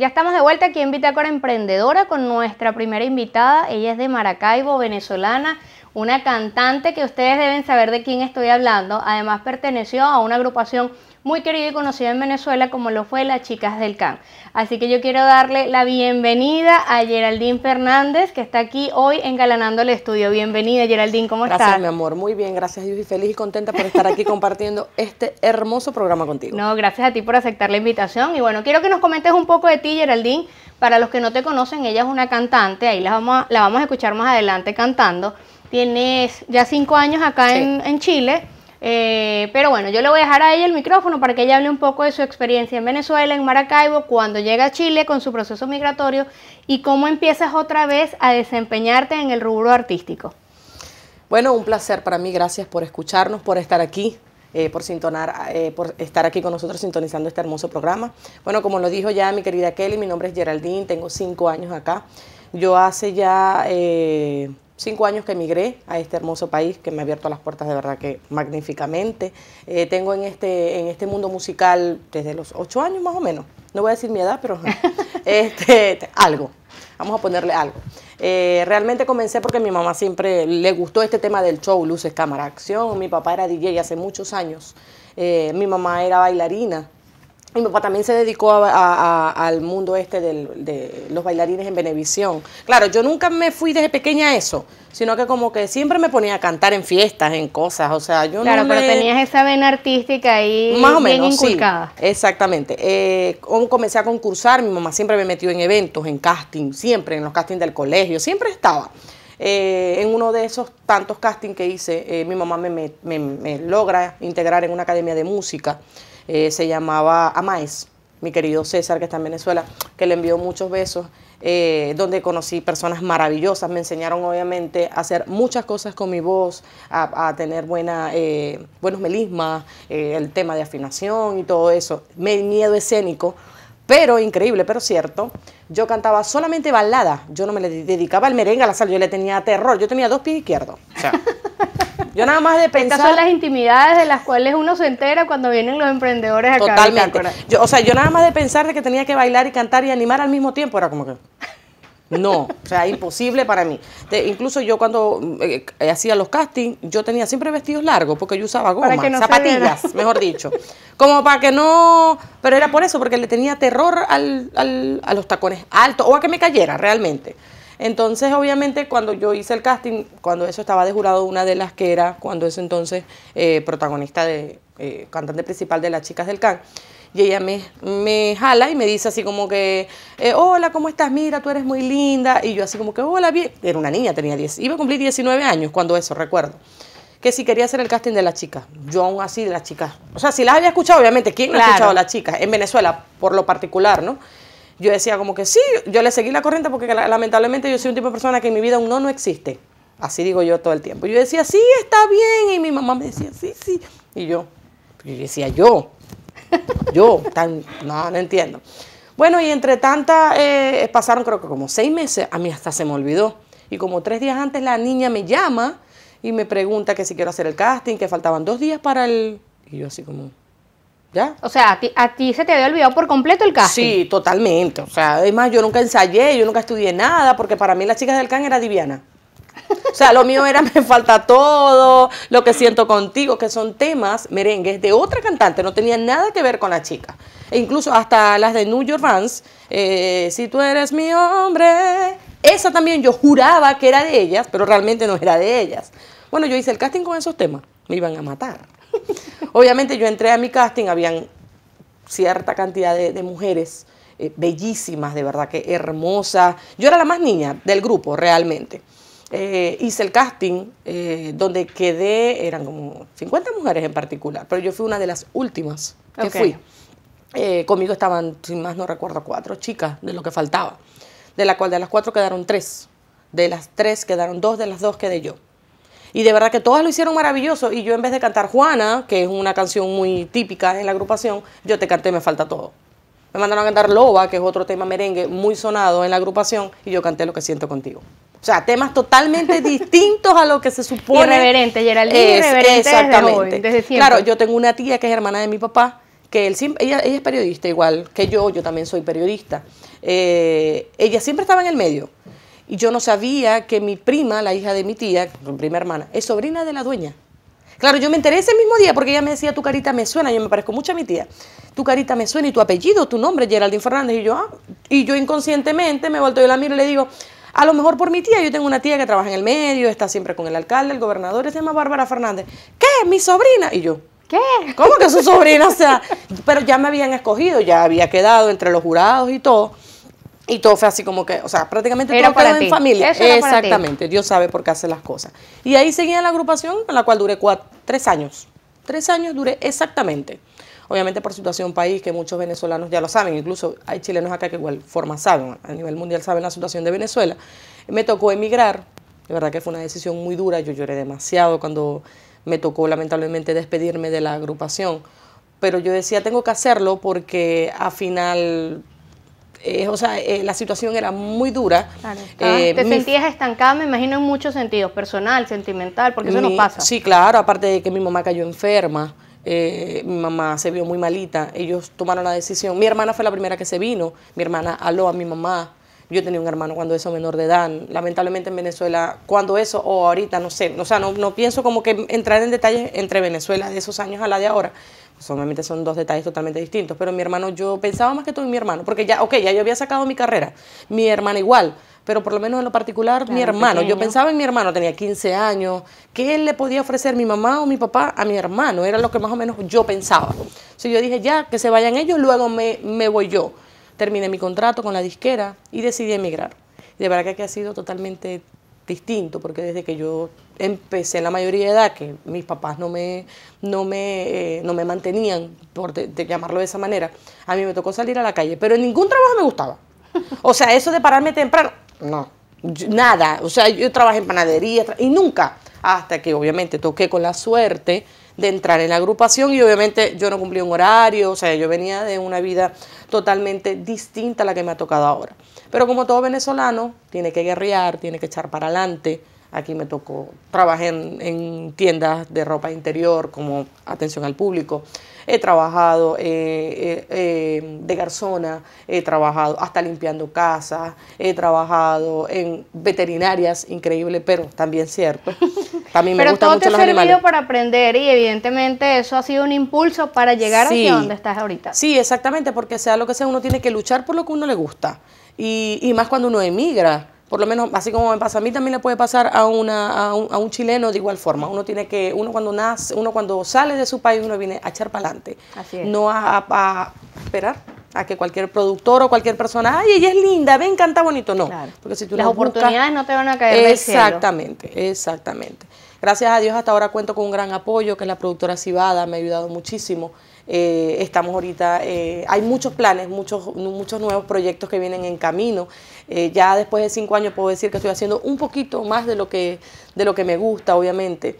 Ya estamos de vuelta aquí en Bitácora Emprendedora con nuestra primera invitada. Ella es de Maracaibo, venezolana, una cantante que ustedes deben saber de quién estoy hablando. Además perteneció a una agrupación muy querida y conocida en Venezuela como lo fue Las Chicas del Can. Así que yo quiero darle la bienvenida a Geraldine Fernández, que está aquí hoy engalanando el estudio. Bienvenida, Geraldine, ¿cómo estás? Gracias, mi amor. Muy bien, gracias a Dios y feliz y contenta por estar aquí compartiendo este hermoso programa contigo. No, gracias a ti por aceptar la invitación. Y bueno, quiero que nos comentes un poco de ti, Geraldine. Para los que no te conocen, ella es una cantante, ahí la vamos a, la vamos a escuchar más adelante cantando. Tienes ya cinco años acá en, en Chile eh, pero bueno, yo le voy a dejar a ella el micrófono para que ella hable un poco de su experiencia en Venezuela, en Maracaibo, cuando llega a Chile con su proceso migratorio y cómo empiezas otra vez a desempeñarte en el rubro artístico. Bueno, un placer para mí, gracias por escucharnos, por estar aquí. Eh, por, sintonar, eh, por estar aquí con nosotros sintonizando este hermoso programa. Bueno, como lo dijo ya mi querida Kelly, mi nombre es Geraldine, tengo cinco años acá. Yo hace ya cinco años que emigré a este hermoso país que me ha abierto las puertas de verdad que magníficamente. Eh, tengo en este, en este mundo musical desde los ocho años más o menos. No voy a decir mi edad, pero este, algo. Vamos a ponerle algo. Eh, realmente comencé porque mi mamá siempre le gustó este tema del show, luces, cámara, acción. Mi papá era DJ hace muchos años. Eh, mi mamá era bailarina mi papá también se dedicó al mundo este de los bailarines en Venevisión. Claro, yo nunca me fui desde pequeña a eso, sino que como que siempre me ponía a cantar en fiestas, en cosas, o sea, yo Claro, pero tenías esa vena artística ahí Más bien inculcada. exactamente. Eh, comencé a concursar, mi mamá siempre me metió en eventos, en casting, siempre, en los castings del colegio, siempre estaba. Eh, en uno de esos tantos castings que hice, eh, mi mamá me logra integrar en una academia de música. Eh, se llamaba Amais, mi querido César, que está en Venezuela, que le envió muchos besos, eh, donde conocí personas maravillosas, me enseñaron obviamente a hacer muchas cosas con mi voz, a, tener buena, eh, buenos melismas, el tema de afinación y todo eso, mi miedo escénico, pero increíble, pero cierto, yo cantaba solamente balada, yo no me le dedicaba al merengue, a la sal, yo le tenía terror, yo tenía dos pies izquierdos. Yo nada más de pensar. Estas son las intimidades de las cuales uno se entera cuando vienen los emprendedores acá. Totalmente. o sea, yo nada más de pensar de que tenía que bailar y cantar y animar al mismo tiempo era como que. No, o sea, imposible para mí. incluso yo cuando eh, eh, hacía los castings, yo tenía siempre vestidos largos porque yo usaba goma, zapatillas, mejor dicho. Como para que no... Pero era por eso, porque le tenía terror al, al, a los tacones altos o a que me cayera realmente. Entonces, obviamente, cuando yo hice el casting, cuando eso estaba de jurado una de las que era, cuando eso entonces eh, protagonista de, eh, cantante principal de Las Chicas del Can, y ella me, me, jala y me dice así como que, eh, hola, ¿cómo estás? Mira, tú eres muy linda. Y yo así como que, hola, bien. Era una niña, tenía 10, iba a cumplir 19 años cuando eso, recuerdo. Que si quería hacer el casting de las chicas. Yo aún así de las chicas. O sea, si las había escuchado, obviamente, ¿quién no ha escuchado a las chicas? En Venezuela, por lo particular, ¿no? yo decía como que sí, yo le seguí la corriente porque lamentablemente yo soy un tipo de persona que en mi vida un no no existe. Así digo yo todo el tiempo. Yo decía, sí, está bien. Y mi mamá me decía, sí, sí. Y yo, yo decía, yo, yo, tan, no, no entiendo. Bueno, y entre tantas, eh, pasaron creo que como seis meses, a mí hasta se me olvidó. Y como tres días antes la niña me llama y me pregunta que si quiero hacer el casting, que faltaban dos días para el... Y yo así como, o sea, a ti, se te había olvidado por completo el casting. Sí, totalmente. O sea, además yo nunca ensayé, yo nunca estudié nada, porque para mí las chicas del can era diviana. O sea, lo mío era me falta todo, lo que siento contigo, que son temas merengues de otra cantante, no tenía nada que ver con la chica. E incluso hasta las de New York Vans, eh, si tú eres mi hombre, esa también yo juraba que era de ellas, pero realmente no era de ellas. Bueno, yo hice el casting con esos temas, me iban a matar. Obviamente yo entré a mi casting, habían cierta cantidad de, mujeres eh, bellísimas, de verdad que hermosas. Yo era la más niña del grupo, realmente. Eh, hice el casting eh, donde quedé, eran como 50 mujeres en particular, pero yo fui una de las últimas que fui. conmigo estaban, sin más no recuerdo, cuatro chicas de lo que faltaba, de la cual de las cuatro quedaron tres, de las tres quedaron dos, de las dos quedé yo. Y de verdad que todas lo hicieron maravilloso. Y yo en vez de cantar Juana, que es una canción muy típica en la agrupación, yo te canté Me Falta Todo. Me mandaron a cantar Loba, que es otro tema merengue muy sonado en la agrupación, y yo canté Lo que siento contigo. O sea, temas totalmente distintos a lo que se supone. Irreverente, Geraldine. Es, irreverente exactamente. Claro, yo tengo una tía que es hermana de mi papá, que él, ella, ella es periodista igual que yo, yo también soy periodista. Eh, ella siempre estaba en el medio. Y yo no sabía que mi prima, la hija de mi tía, mi prima hermana, es sobrina de la dueña. Claro, yo me enteré ese mismo día porque ella me decía, tu carita me suena, yo me parezco mucho a mi tía. Tu carita me suena y tu apellido, tu nombre, Geraldine Fernández. Y yo, ah. y yo inconscientemente me volteo y la miro y le digo, a lo mejor por mi tía, yo tengo una tía que trabaja en el medio, está siempre con el alcalde, el gobernador, se llama Bárbara Fernández. ¿Qué? ¿Mi sobrina? Y yo, ¿qué? ¿Cómo que su sobrina? sea, pero ya me habían escogido, ya había quedado entre los jurados y todo. Y todo fue así como que, o sea, prácticamente todo para en familia. Exactamente, Dios sabe por qué hace las cosas. Y ahí seguía la agrupación con la cual duré cuatro, tres años. Tres años duré exactamente. Obviamente por situación país, que muchos venezolanos ya lo saben, incluso hay chilenos acá que igual forma saben, a nivel mundial saben la situación de Venezuela. Me tocó emigrar, de verdad que fue una decisión muy dura, yo lloré demasiado cuando me tocó lamentablemente despedirme de la agrupación, pero yo decía, tengo que hacerlo porque a final eh, o sea, eh, la situación era muy dura. Eh, ah, te sentías estancada, me imagino, en muchos sentidos, personal, sentimental, porque eso nos pasa. Sí, claro, aparte de que mi mamá cayó enferma, mi mamá se vio muy malita, ellos tomaron la decisión. Mi hermana fue la primera que se vino, mi hermana aló a mi mamá. Yo tenía un hermano cuando eso menor de edad. Lamentablemente en Venezuela, cuando eso o ahorita, no sé. O sea, no, no pienso como que entrar en detalles entre Venezuela de esos años a la de ahora Solamente son dos detalles totalmente distintos, pero mi hermano, yo pensaba más que todo en mi hermano, porque ya, ok, ya yo había sacado mi carrera, mi hermana igual, pero por lo menos en lo particular, mi hermano, yo pensaba en mi hermano, tenía 15 años, ¿qué le podía ofrecer mi mamá o mi papá a mi hermano? Era lo que más o menos yo pensaba. Entonces yo dije, ya, que se vayan ellos, luego me, me voy yo. Terminé mi contrato con la disquera y decidí emigrar. De verdad que ha sido totalmente distinto, porque desde que yo empecé en la mayoría de edad, que mis papás no me, no me, eh, no me mantenían, por de, llamarlo de esa manera, a mí me tocó salir a la calle, pero en ningún trabajo me gustaba. O sea, eso de pararme temprano, no, nada. O sea, yo trabajé en panadería y nunca, hasta que obviamente toqué con la suerte de entrar en la agrupación y obviamente yo no cumplí un horario, o sea, yo venía de una vida totalmente distinta a la que me ha tocado ahora. Pero como todo venezolano, tiene que guerrear, tiene que echar para adelante, Aquí me tocó, trabajé en, tiendas de ropa interior como atención al público, he trabajado eh, eh, eh, de garzona, he trabajado hasta limpiando casas, he trabajado en veterinarias, increíble, pero también cierto. También me pero todo mucho te ha servido para aprender y evidentemente eso ha sido un impulso para llegar a donde estás ahorita. Sí, exactamente, porque sea lo que sea, uno tiene que luchar por lo que uno le gusta y, y más cuando uno emigra por lo menos así como me pasa a mí, también le puede pasar a, una, a, un, chileno de igual forma. Uno tiene que, uno cuando nace, uno cuando sale de su país, uno viene a echar para adelante, no a, a, a, esperar a que cualquier productor o cualquier persona, ay, ella es linda, ven, canta bonito, no. Porque si tú Las oportunidades no te van a caer. Exactamente, del cielo. exactamente. Gracias a Dios hasta ahora cuento con un gran apoyo, que es la productora Cibada, me ha ayudado muchísimo. Eh, estamos ahorita, eh, hay muchos planes, muchos, muchos nuevos proyectos que vienen en camino. Eh, ya después de cinco años puedo decir que estoy haciendo un poquito más de lo que, de lo que me gusta, obviamente,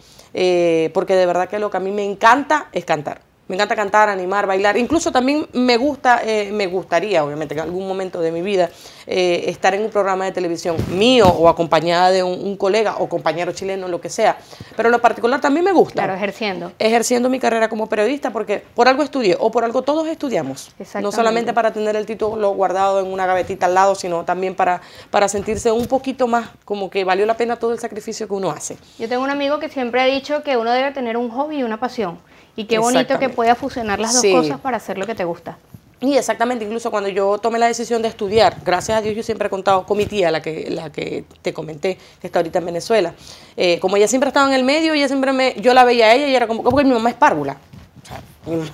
porque de verdad que lo que a mí me encanta es cantar. Me encanta cantar, animar, bailar. Incluso también me gusta, eh, me gustaría, obviamente, en algún momento de mi vida eh, estar en un programa de televisión mío o acompañada de un, colega o compañero chileno, lo que sea. Pero lo particular también me gusta. Claro, ejerciendo. Ejerciendo mi carrera como periodista porque por algo estudié o por algo todos estudiamos. No solamente para tener el título guardado en una gavetita al lado, sino también para, para sentirse un poquito más como que valió la pena todo el sacrificio que uno hace. Yo tengo un amigo que siempre ha dicho que uno debe tener un hobby y una pasión. Y qué bonito que pueda fusionar las dos cosas para hacer lo que te gusta. Y exactamente, incluso cuando yo tomé la decisión de estudiar, gracias a Dios yo siempre he contado con mi tía, la que, la que te comenté, que está ahorita en Venezuela. Eh, como ella siempre estaba en el medio, ella siempre me, yo la veía a ella y era como, porque mi mamá es párvula.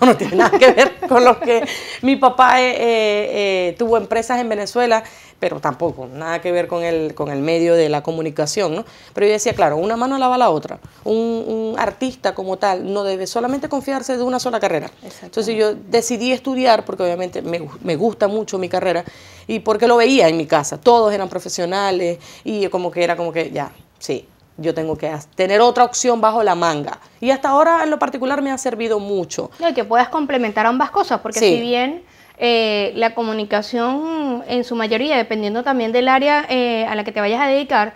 no tiene nada que ver con lo que mi papá eh, eh, tuvo empresas en Venezuela pero tampoco, nada que ver con el, con el medio de la comunicación, ¿no? Pero yo decía, claro, una mano lava la otra. Un, artista como tal no debe solamente confiarse de una sola carrera. Entonces yo decidí estudiar, porque obviamente me, gusta mucho mi carrera, y porque lo veía en mi casa, todos eran profesionales, y como que era como que, ya, sí, yo tengo que tener otra opción bajo la manga. Y hasta ahora en lo particular me ha servido mucho. que puedas complementar ambas cosas, porque si bien eh, la comunicación en su mayoría, dependiendo también del área eh, a la que te vayas a dedicar,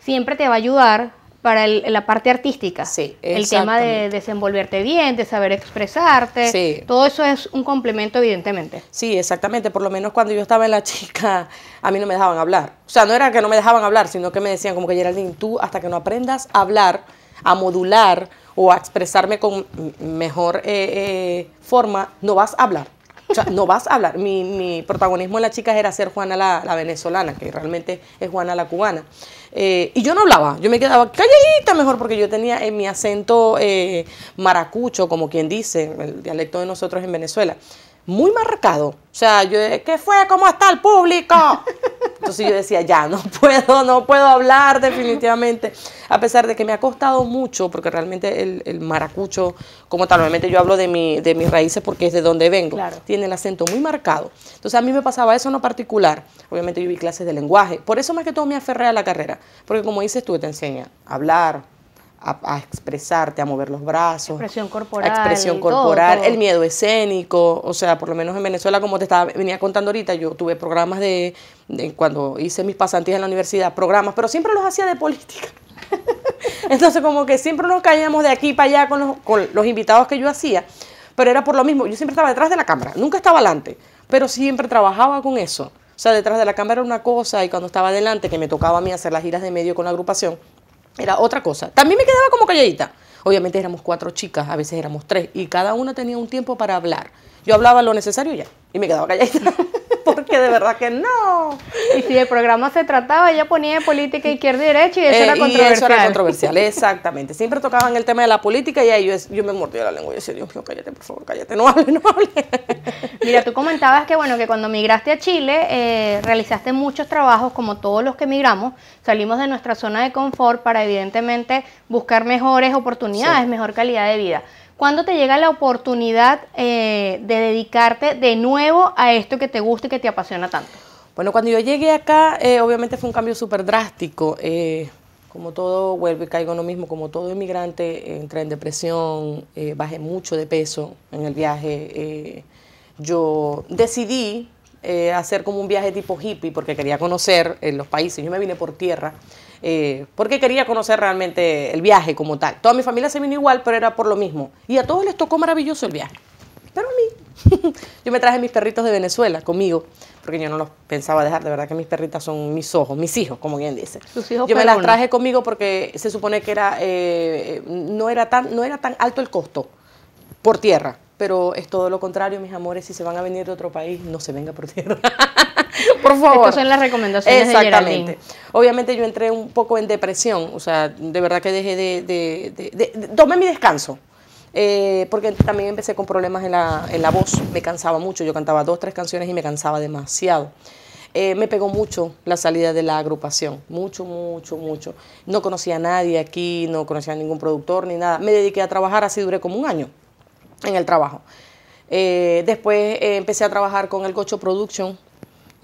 siempre te va a ayudar para la parte artística. el tema de desenvolverte bien, de saber expresarte. Todo eso es un complemento, evidentemente. Sí, exactamente. Por lo menos cuando yo estaba en la chica, a mí no me dejaban hablar. O sea, no era que no me dejaban hablar, sino que me decían como que Geraldine, tú hasta que no aprendas a hablar, a modular o a expresarme con mejor eh, forma, no vas a hablar. O sea, no vas a hablar. Mi, protagonismo en las chicas era ser Juana la, venezolana, que realmente es Juana la cubana. Eh, y yo no hablaba, yo me quedaba calladita mejor porque yo tenía en eh, mi acento eh, maracucho, como quien dice, el dialecto de nosotros en Venezuela, muy marcado. O sea, yo, ¿qué fue? ¿Cómo está el público? Entonces yo decía, ya, no puedo, no puedo hablar definitivamente, a pesar de que me ha costado mucho, porque realmente el, maracucho, como tal, obviamente yo hablo de, mi, de mis raíces porque es de donde vengo, claro. tiene el acento muy marcado. Entonces a mí me pasaba eso en lo particular. Obviamente yo vi clases de lenguaje, por eso más que todo me aferré a la carrera, porque como dices tú, te enseña a hablar, a, expresarte, a mover los brazos. Expresión corporal. expresión corporal, el miedo escénico. O sea, por lo menos en Venezuela, como te estaba, venía contando ahorita, yo tuve programas de, cuando hice mis pasantías en la universidad, programas, pero siempre los hacía de política. Entonces, como que siempre nos caíamos de aquí para allá con los, invitados que yo hacía, pero era por lo mismo. Yo siempre estaba detrás de la cámara, nunca estaba adelante, pero siempre trabajaba con eso. O sea, detrás de la cámara era una cosa y cuando estaba adelante, que me tocaba a mí hacer las giras de medio con la agrupación, era otra cosa. También me quedaba como calladita. Obviamente éramos cuatro chicas, a veces éramos tres, y cada una tenía un tiempo para hablar. Yo hablaba lo necesario ya, y me quedaba calladita. de verdad que no. Y si el programa se trataba, ella ponía de política izquierda y derecha y eso era controversial. Eh, eso era controversial, exactamente. Siempre tocaban el tema de la política y ahí yo, yo me mordía la lengua y decía, Dios mío, cállate, por favor, cállate, no hable, no hable. Mira, tú comentabas que, bueno, que cuando migraste a Chile eh, realizaste muchos trabajos, como todos los que migramos, salimos de nuestra zona de confort para evidentemente buscar mejores oportunidades, mejor calidad de vida. ¿Cuándo te llega la oportunidad eh, de dedicarte de nuevo a esto que te gusta y que te apasiona tanto? Bueno, cuando yo llegué acá, eh, obviamente fue un cambio súper drástico. Eh, como todo, vuelve y caigo en lo mismo, como todo inmigrante, entré en depresión, bajé mucho de peso en el viaje. yo decidí hacer como un viaje tipo hippie porque quería conocer los países. Yo me vine por tierra eh, porque quería conocer realmente el viaje como tal. Toda mi familia se vino igual, pero era por lo mismo. Y a todos les tocó maravilloso el viaje. Pero a mí, yo me traje mis perritos de Venezuela conmigo, porque yo no los pensaba dejar, de verdad que mis perritas son mis ojos, mis hijos, como bien dice. yo me las traje conmigo porque se supone que era, eh, no, era tan, no era tan alto el costo por tierra pero es todo lo contrario, mis amores, si se van a venir de otro país, no se venga por tierra. Por favor. Estas son las recomendaciones Exactamente. Obviamente yo entré un poco en depresión, o sea, de verdad que dejé de... de, tomé mi descanso. Eh, porque también empecé con problemas en la, voz, me cansaba mucho, yo cantaba dos, tres canciones y me cansaba demasiado. Eh, me pegó mucho la salida de la agrupación, mucho, mucho, mucho. No conocía a nadie aquí, no conocía a ningún productor ni nada. Me dediqué a trabajar, así duré como un año en el trabajo. Eh, después empecé a trabajar con el Cocho Production,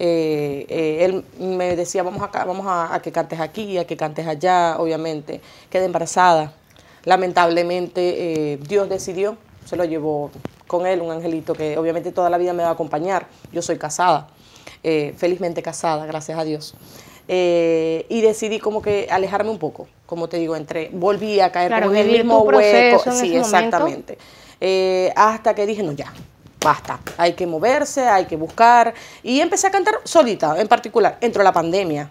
eh, eh, él me decía, vamos vamos a, que cantes aquí, a que cantes allá, obviamente. Quedé embarazada. Lamentablemente, eh, Dios decidió, se lo llevó con él, un angelito que obviamente toda la vida me va a acompañar. Yo soy casada, eh, felizmente casada, gracias a Dios. y decidí como que alejarme un poco, como te digo, entre volví a caer en el mismo hueco, sí, exactamente, hasta que dije, no, ya, basta, hay que moverse, hay que buscar. Y empecé a cantar solita, en particular. Entró la pandemia,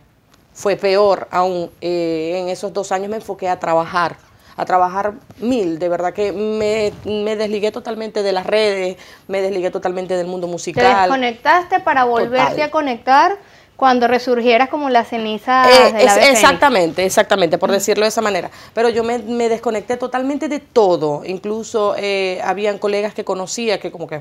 fue peor aún. Eh, en esos dos años me enfoqué a trabajar, a trabajar mil. De verdad que me, desligué totalmente de las redes, me desligué totalmente del mundo musical. Te desconectaste para volverte a conectar cuando resurgieras como la ceniza de eh, la es, Exactamente, exactamente, por mm. decirlo de esa manera. Pero yo me, desconecté totalmente de todo. Incluso eh, habían colegas que conocía que como que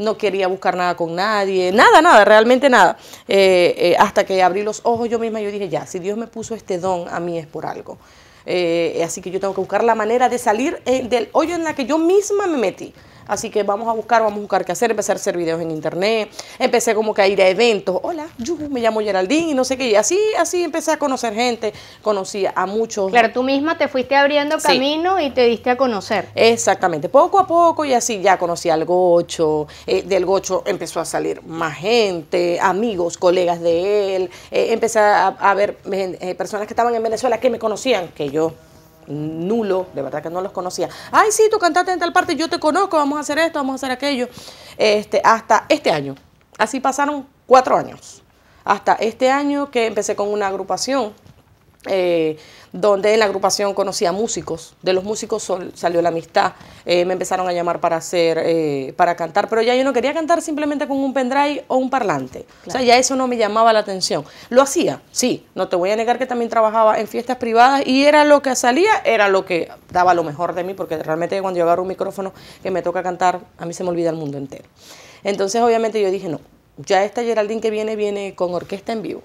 no quería buscar nada con nadie, nada, nada, realmente nada. Eh, eh, hasta que abrí los ojos yo misma, yo dije, ya, si Dios me puso este don, a mí es por algo. Eh, así que yo tengo que buscar la manera de salir del hoyo en la que yo misma me metí. Así que vamos a buscar, vamos a buscar qué hacer, empecé a hacer videos en internet, empecé como que a ir a eventos. Hola, yo me llamo Geraldine y no sé qué. Y así, así empecé a conocer gente, conocí a muchos. Claro, tú misma te fuiste abriendo camino y te diste a conocer. Exactamente, poco a poco y así ya conocí al Gocho, eh, del Gocho empezó a salir más gente, amigos, colegas de él, eh, empecé a, ver eh, eh, personas que estaban en Venezuela que me conocían, que yo nulo, de verdad que no los conocía. Ay, sí, tú cantaste en tal parte, yo te conozco, vamos a hacer esto, vamos a hacer aquello. Este, hasta este año. Así pasaron cuatro años. Hasta este año que empecé con una agrupación. Eh, donde en la agrupación conocía músicos. De los músicos salió la amistad, eh, me empezaron a llamar para hacer, eh, para cantar, pero ya yo no quería cantar simplemente con un pendrive o un parlante. O sea, ya eso no me llamaba la atención. Lo hacía, sí, no te voy a negar que también trabajaba en fiestas privadas y era lo que salía, era lo que daba lo mejor de mí, porque realmente cuando yo agarro un micrófono que me toca cantar, a mí se me olvida el mundo entero. Entonces, obviamente, yo dije, no, ya esta Geraldine que viene, viene con orquesta en vivo.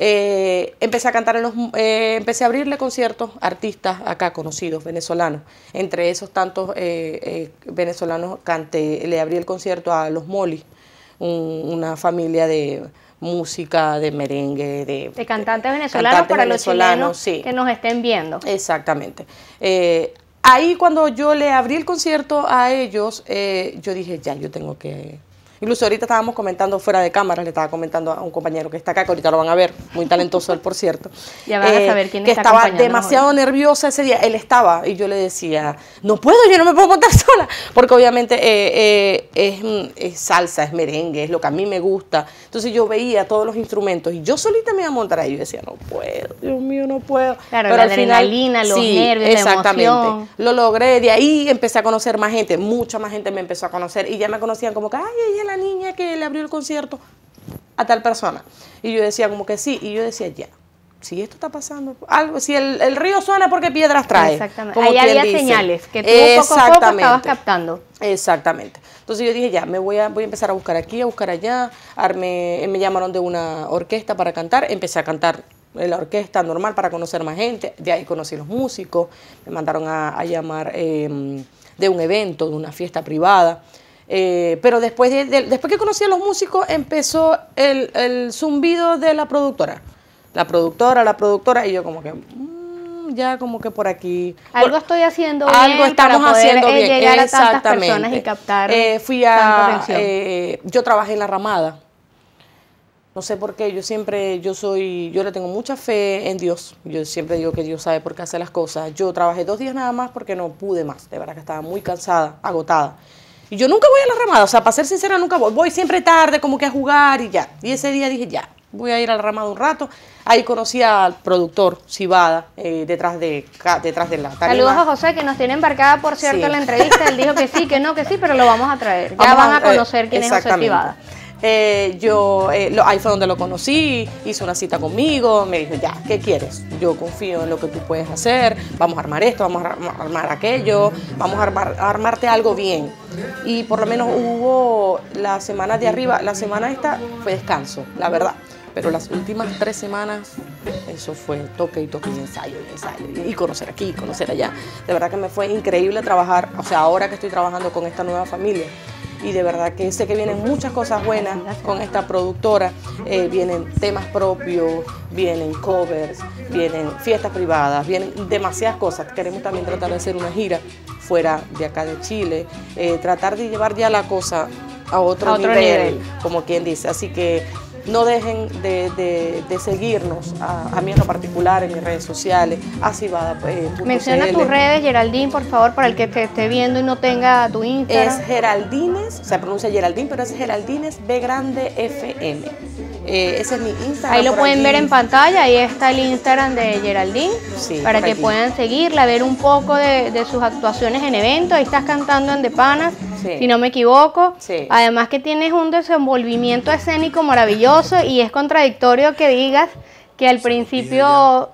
Eh, empecé a cantar en los, eh, empecé a abrirle conciertos a artistas acá conocidos venezolanos. Entre esos tantos eh, eh, venezolanos canté, le abrí el concierto a los molly una familia de música, de merengue, de, de cantantes venezolanos para los chilenos que nos estén viendo. Exactamente. ahí cuando yo le abrí el concierto a ellos, yo dije ya, yo tengo que Incluso ahorita estábamos comentando fuera de cámara, le estaba comentando a un compañero que está acá, que ahorita lo van a ver, muy talentoso él, por cierto. Ya van a eh, saber quién Que estaba demasiado nerviosa ese día. Él estaba y yo le decía, no puedo, yo no me puedo montar sola, porque obviamente eh, eh, mm, es, salsa, es merengue, es lo que a mí me gusta. Entonces yo veía todos los instrumentos y yo solita me iba a montar ahí. Yo decía, no puedo, Dios mío, no puedo. Claro, Pero la adrenalina, los nervios, exactamente. La emoción. Lo logré, de ahí empecé a conocer más gente, mucha más gente me empezó a conocer y ya me conocían como que, ay, ella la niña que le abrió el concierto a tal persona. Y yo decía como que sí, y yo decía ya. Si esto está pasando, algo, si el, río suena porque piedras trae. Exactamente. Ahí había señales que poco a poco estabas captando. Exactamente. Entonces yo dije, ya, me voy a, voy a empezar a buscar aquí, a buscar allá. Eh, me llamaron de una orquesta para cantar. Empecé a cantar en la orquesta normal para conocer más gente. De ahí conocí los músicos. Me mandaron a, llamar em, de un evento, de una fiesta privada. Eh, pero después, de, después que conocí a los músicos, empezó el, zumbido de la productora. La productora, la productora, y yo como que, mm, ya como que por aquí. Algo estoy haciendo bien. Algo estamos eh, haciendo bien. Llegar Exactamente. a tantas personas y captar. Eh, fui a. yo trabajé en La Ramada. No sé por qué, yo siempre, yo soy, yo le tengo mucha fe en Dios. Yo siempre digo que Dios sabe por qué hace las cosas. Yo trabajé dos días nada más porque no pude más. De verdad que estaba muy cansada, agotada. Y yo nunca voy a la ramada, o sea, para ser sincera, nunca voy. Voy siempre tarde, como que a jugar y ya. Y ese día dije, ya, voy a ir a la ramada un rato. Ahí conocí al productor Cibada eh, detrás, de, detrás de la tarima. Saludos a José, que nos tiene embarcada, por cierto, la entrevista. Él dijo que sí, que no, que sí, pero lo vamos a traer. Ya van a, conocer quién es José Cibada. Eh, yo, eh, ahí fue donde lo conocí, hizo una cita conmigo, me dijo, ya, ¿qué quieres? Yo confío en lo que tú puedes hacer, vamos a armar esto, vamos a armar aquello, vamos a, a armarte algo bien. Y por lo menos hubo la semana de arriba, la semana esta fue descanso, la verdad pero las últimas tres semanas eso fue toque y toque y ensayo y ensayo y conocer aquí conocer allá. De verdad que me fue increíble trabajar, o sea, ahora que estoy trabajando con esta nueva familia, y de verdad que sé que vienen muchas cosas buenas con esta productora. Eh, vienen temas propios, vienen covers, vienen fiestas privadas, vienen demasiadas cosas. Queremos también tratar de hacer una gira fuera de acá de Chile, eh, tratar de llevar ya la cosa a otro, nivel, como quien dice. Así que no dejen de, seguirnos, a, a, mí en lo particular, en mis redes sociales, así va. Eh, Menciona tus redes, Geraldine, por favor, para el que te esté viendo y no tenga tu Instagram. Es Geraldines, se pronuncia Geraldine, pero es Geraldines B Grande FM. Eh, ese es mi Instagram. Ahí lo pueden ver en pantalla, ahí está el Instagram de Geraldine, para que puedan seguirla, ver un poco de, sus actuaciones en eventos. Ahí estás cantando en De Panas, si no me equivoco. Además que tienes un desenvolvimiento escénico maravilloso y es contradictorio que digas que al principio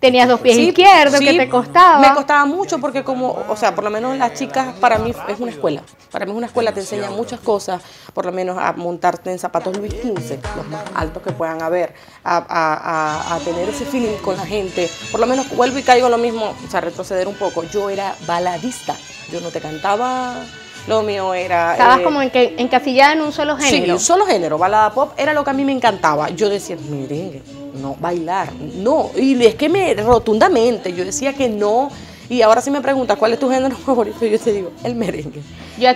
tenías dos pies izquierdos, que te costaba. Me costaba mucho porque como, o sea, por lo menos las chicas, para mí es una escuela. Para mí es una escuela, te enseña muchas cosas, por lo menos a montarte en zapatos Luis XV, los más altos que puedan haber, a, tener ese feeling con la gente. Por lo menos vuelvo y caigo lo mismo, o sea, retroceder un poco. Yo era baladista, yo no te cantaba lo mío era. Estabas eh, como en que, encasillada en un solo género. Sí, un solo género. Balada pop era lo que a mí me encantaba. Yo decía, mire no, bailar, no. Y es que me rotundamente, yo decía que no. Y ahora si me preguntas cuál es tu género favorito, yo te digo, el merengue.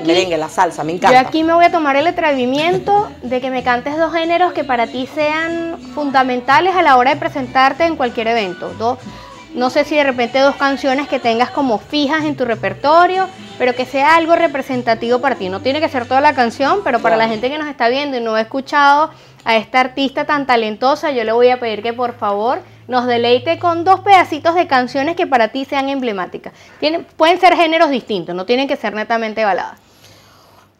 merengue, la salsa, me encanta. Yo aquí me voy a tomar el atrevimiento de que me cantes dos géneros que para ti sean fundamentales a la hora de presentarte en cualquier evento. Dos, no sé si de repente dos canciones que tengas como fijas en tu repertorio, pero que sea algo representativo para ti. No tiene que ser toda la canción, pero para la gente que nos está viendo y no ha escuchado a esta artista tan talentosa, yo le voy a pedir que por favor nos deleite con dos pedacitos de canciones que para ti sean emblemáticas. pueden ser géneros distintos, no tienen que ser netamente baladas.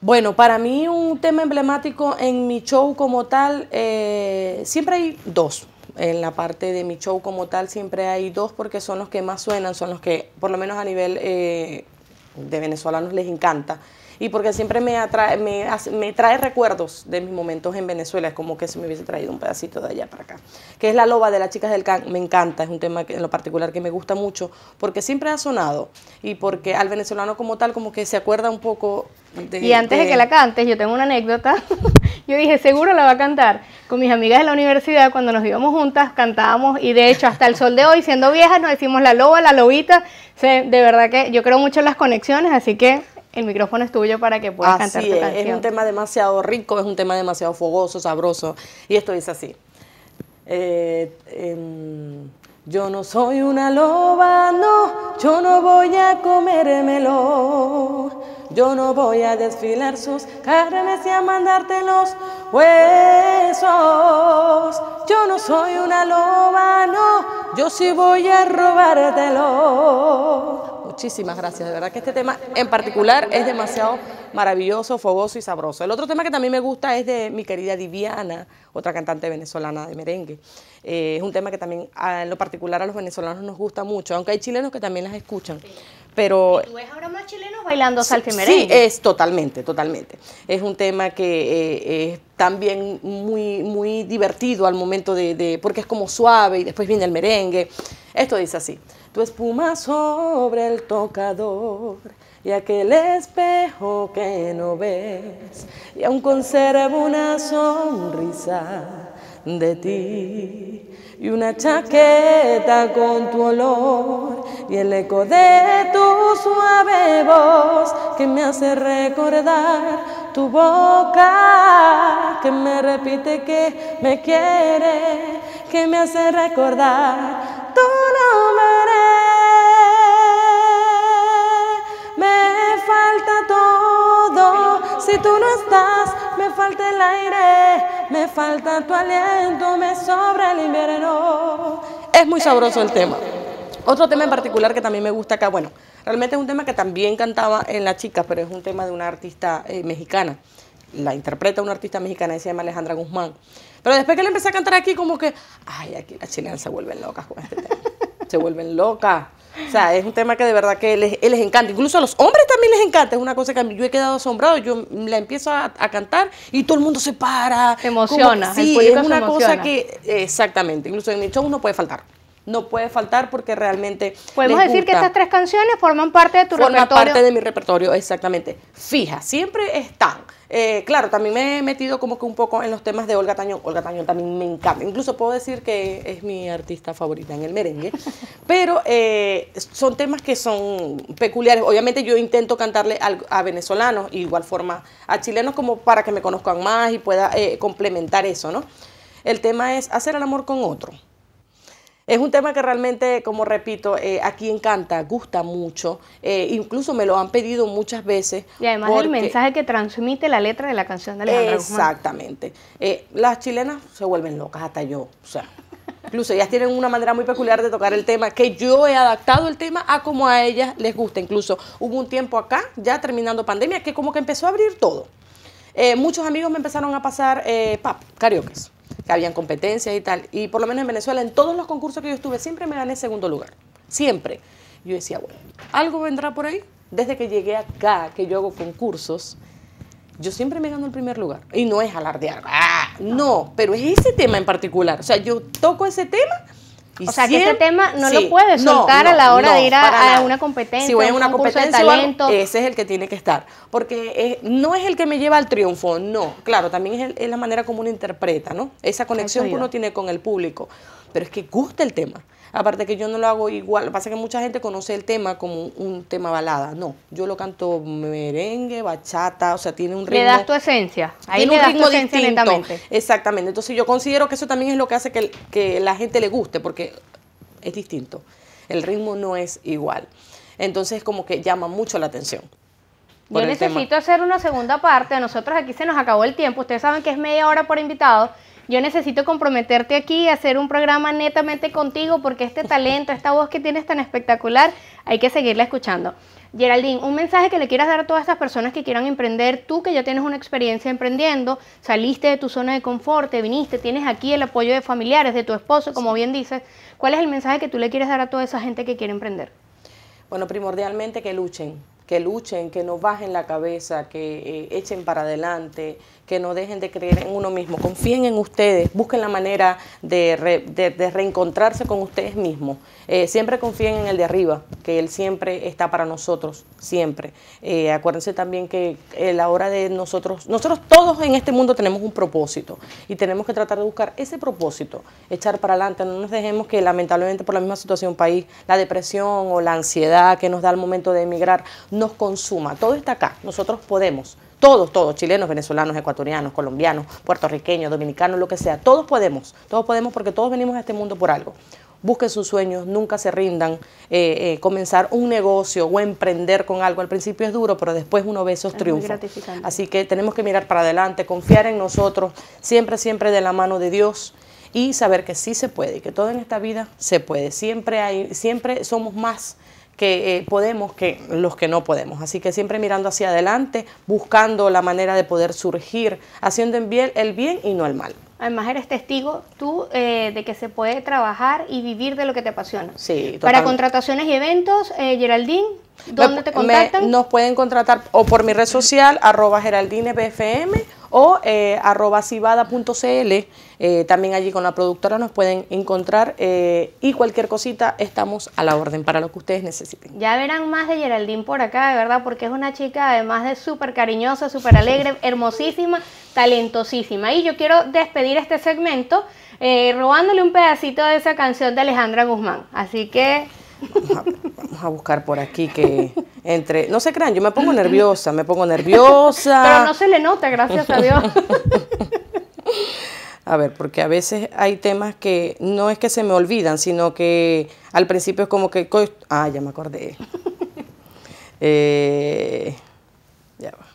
Bueno, para mí un tema emblemático en mi show como tal, eh, siempre hay dos. En la parte de mi show como tal siempre hay dos porque son los que más suenan, son los que por lo menos a nivel eh, de venezolanos les encanta y porque siempre me, atrae, me, me, trae recuerdos de mis momentos en Venezuela, es como que se me hubiese traído un pedacito de allá para acá, que es La Loba de las Chicas del Can, me encanta, es un tema en lo particular que me gusta mucho, porque siempre ha sonado y porque al venezolano como tal como que se acuerda un poco Y antes de, de que la cantes, yo tengo una anécdota, yo dije, seguro la va a cantar, con mis amigas de la universidad, cuando nos íbamos juntas, cantábamos y de hecho hasta el sol de hoy, siendo viejas, nos decimos La Loba, La Lobita, de verdad que yo creo mucho en las conexiones, así que el micrófono es tuyo para que puedas cantar es. Es un tema demasiado rico, es un tema demasiado fogoso, sabroso. Y esto dice así. Eh, em, yo no soy una loba, no, yo no voy a comérmelo. Yo no voy a desfilar sus carnes y a mandarte los huesos. Yo no soy una loba, no, yo sí voy a robártelo muchísimas gracias. De verdad que este tema en particular es demasiado maravilloso, fogoso y sabroso. El otro tema que también me gusta es de mi querida Diviana, otra cantante venezolana de merengue. Eh, es un tema que también en lo particular a los venezolanos nos gusta mucho, aunque hay chilenos que también las escuchan. Pero, tú ves ahora más chilenos bailando salsa y merengue? Sí, es totalmente, totalmente. Es un tema que eh, es también muy, muy divertido al momento de, de, porque es como suave y después viene el merengue. Esto dice así, tu espuma sobre el tocador y aquel espejo que no ves, y aún conservo una sonrisa de ti y una chaqueta con tu olor y el eco de tu suave voz que me hace recordar tu boca que me repite que me quiere, que me hace recordar si tú no estás, me falta el aire, me falta tu aliento, me sobra el invierno. Es muy sabroso el tema. Otro tema en particular que también me gusta acá, bueno, realmente es un tema que también cantaba en La Chica, pero es un tema de una artista eh, mexicana. La interpreta una artista mexicana, se llama Alejandra Guzmán. Pero después que le empecé a cantar aquí, como que, ay, aquí las chilenas se vuelven locas con este Se vuelven locas. O sea, es un tema que de verdad que les, encanta. Incluso a los hombres también les encanta. Es una cosa que yo he quedado asombrado. Yo la empiezo a, cantar y todo el mundo se para. Se emociona. sí, es una cosa que... Exactamente. Incluso en mi show no puede faltar no puede faltar porque realmente. Podemos decir que estas tres canciones forman parte de tu repertorio. Forman parte de mi repertorio, exactamente. Fija, siempre están. Eh, claro, también me he metido como que un poco en los temas de Olga Tañón. Olga Tañón también me encanta. Incluso puedo decir que es mi artista favorita en el merengue. Pero eh, son temas que son peculiares. Obviamente yo intento cantarle a, venezolanos igual forma a chilenos como para que me conozcan más y pueda eh, complementar eso, ¿no? El tema es hacer el amor con otro. Es un tema que realmente, como repito, eh, aquí encanta, gusta mucho. Eh, incluso me lo han pedido muchas veces. Y además del el mensaje que transmite la letra de la canción de Alejandra Exactamente. Eh, las chilenas se vuelven locas, hasta yo. O sea, incluso ellas tienen una manera muy peculiar de tocar el tema, que yo he adaptado el tema a como a ellas les gusta. Incluso hubo un tiempo acá, ya terminando pandemia, que como que empezó a abrir todo. Eh, muchos amigos me empezaron a pasar pap, karaoke que habían competencias y tal. Y por lo menos en Venezuela, en todos los concursos que yo estuve, siempre me gané segundo lugar. Siempre. Yo decía, bueno, algo vendrá por ahí. Desde que llegué acá, que yo hago concursos, yo siempre me gano el primer lugar. Y no es alardear, ¡ah! no, pero es ese tema en particular. O sea, yo toco ese tema o sea, que este tema no lo puedes soltar a la hora de ir a, una competencia. Si voy una competencia, talento. ese es el que tiene que estar. Porque eh, no es el que me lleva al triunfo, no. Claro, también es, es la manera como uno interpreta, ¿no? Esa conexión que uno tiene con el público. Pero es que gusta el tema. Aparte que yo no lo hago igual. Lo que pasa es que mucha gente conoce el tema como un, tema balada. No, yo lo canto merengue, bachata, o sea, tiene un ritmo. Le das tu esencia. Ahí das tu esencia Exactamente. Entonces yo considero que eso también es lo que hace que, la gente le guste, porque es distinto. El ritmo no es igual. Entonces como que llama mucho la atención. Yo necesito hacer una segunda parte. A nosotros aquí se nos acabó el tiempo. Ustedes saben que es media hora por invitado yo necesito comprometerte aquí, hacer un programa netamente contigo, porque este talento, esta voz que tienes tan espectacular, hay que seguirla escuchando. Geraldine, un mensaje que le quieras dar a todas estas personas que quieran emprender, tú que ya tienes una experiencia emprendiendo, saliste de tu zona de confort, viniste, tienes aquí el apoyo de familiares, de tu esposo, como bien dices, ¿cuál es el mensaje que tú le quieres dar a toda esa gente que quiere emprender? Bueno, primordialmente que luchen, que luchen, que no bajen la cabeza, que eh, echen para adelante, que no dejen de creer en uno mismo, confíen en ustedes, busquen la manera de, reencontrarse con ustedes mismos. Eh, siempre confíen en el de arriba, que él siempre está para nosotros, siempre. Eh, acuérdense también que eh, la hora de nosotros, nosotros todos en este mundo tenemos un propósito y tenemos que tratar de buscar ese propósito, echar para adelante, no nos dejemos que lamentablemente por la misma situación país, la depresión o la ansiedad que nos da el momento de emigrar nos consuma. Todo está acá, nosotros podemos todos, todos, chilenos, venezolanos, ecuatorianos, colombianos, puertorriqueños, dominicanos, lo que sea, todos podemos, todos podemos porque todos venimos a este mundo por algo. Busquen sus sueños, nunca se rindan. Eh, eh, comenzar un negocio o emprender con algo al principio es duro, pero después uno ve esos triunfos. Así que tenemos que mirar para adelante, confiar en nosotros, siempre, siempre de la mano de Dios y saber que sí se puede y que todo en esta vida se puede. Siempre hay, siempre somos más que eh, podemos que los que no podemos. Así que siempre mirando hacia adelante, buscando la manera de poder surgir, haciendo en bien el bien y no el mal. Además eres testigo tú eh, de que se puede trabajar y vivir de lo que te apasiona. Sí, Para contrataciones y eventos, eh, Geraldine, ¿dónde te contactan? nos pueden contratar o por mi red social, arroba Geraldine o eh, arroba eh, también allí con la productora nos pueden encontrar eh, y cualquier cosita estamos a la orden para lo que ustedes necesiten. Ya verán más de Geraldine por acá, de verdad, porque es una chica además de súper cariñosa, súper alegre, hermosísima, talentosísima. Y yo quiero despedir este segmento robándole un pedacito de esa canción de Alejandra Guzmán. Así que... Vamos a, buscar por aquí que entre. No se crean, yo me pongo nerviosa, me pongo nerviosa. Pero no se le nota, gracias a Dios. A ver, porque a veces hay temas que no es que se me olvidan, sino que al principio es como que. Ah, ya me acordé. Eh, ya va.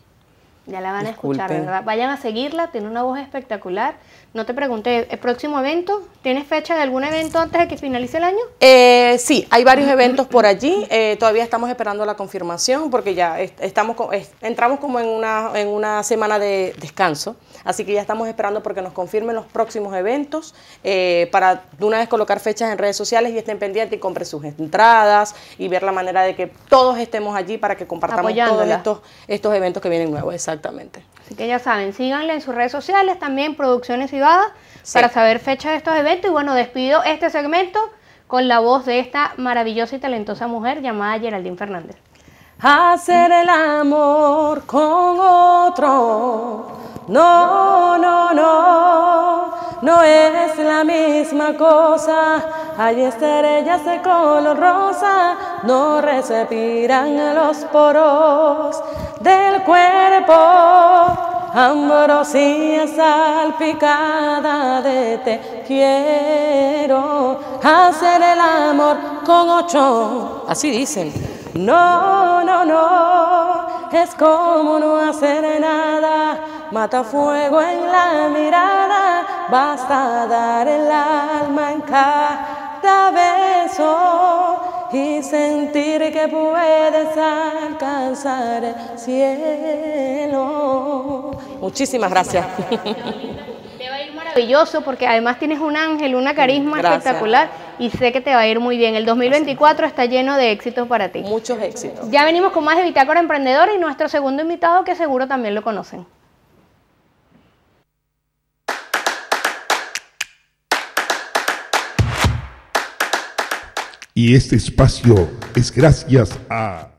Ya la van a escuchar, ¿verdad? Vayan a seguirla, tiene una voz espectacular. No te pregunté, ¿el próximo evento? ¿Tienes fecha de algún evento antes de que finalice el año? Eh, sí, hay varios eventos por allí. Eh, todavía estamos esperando la confirmación porque ya estamos entramos como en una, en una semana de descanso. Así que ya estamos esperando porque nos confirmen los próximos eventos eh, para de una vez colocar fechas en redes sociales y estén pendientes y compren sus entradas y ver la manera de que todos estemos allí para que compartamos todos estos, estos eventos que vienen nuevos. Exactamente. Así que ya saben, síganle en sus redes sociales también, Producciones y para saber fecha de estos eventos. Y bueno, despido este segmento con la voz de esta maravillosa y talentosa mujer llamada Geraldine Fernández. Hacer el amor con otro no, no, no, no es la misma cosa. Hay estrellas de color rosa, no respiran los poros del cuerpo. amorosía salpicada de te quiero hacer el amor con ocho. Así dicen. No, no, no, es como no hacer nada Mata fuego en la mirada, basta dar el alma en cada beso y sentir que puedes alcanzar el cielo. Muchísimas gracias. Te va a ir maravilloso porque además tienes un ángel, una carisma espectacular y sé que te va a ir muy bien. El 2024 está lleno de éxitos para ti. Muchos éxitos. Ya venimos con más de Bitácora Emprendedor y nuestro segundo invitado que seguro también lo conocen. Y este espacio es gracias a...